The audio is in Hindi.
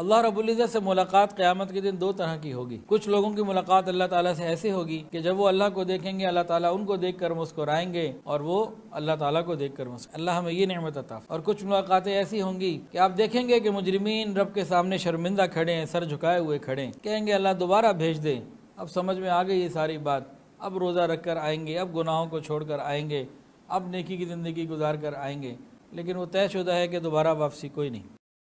अल्लाह रबुल्ज़त से मुलाकात क़्यामत के दिन दो तरह की होगी कुछ लोगों की मुलाकात अल्लाह ताला से ऐसी होगी कि जब वो अल्लाह को देखेंगे अल्लाह ताला उनको देख कर मुस्कुराएंगे और वो अल्लाह ताला को देख कर अल्लाह हमें ये नहमत अता और कुछ मुलाकातें ऐसी होंगी कि आप देखेंगे कि मुजरमीन रब के सामने शर्मिंदा खड़े हैं सर झुकाए हुए खड़े हैं कहेंगे अल्लाह दोबारा भेज दे अब समझ में आ गई ये सारी बात अब रोज़ा रख कर आएंगे अब गुनाहों को छोड़ कर आएंगे अब नेकी की ज़िंदगी गुजार कर आएंगे लेकिन वो तयशुदा है कि दोबारा वापसी कोई नहीं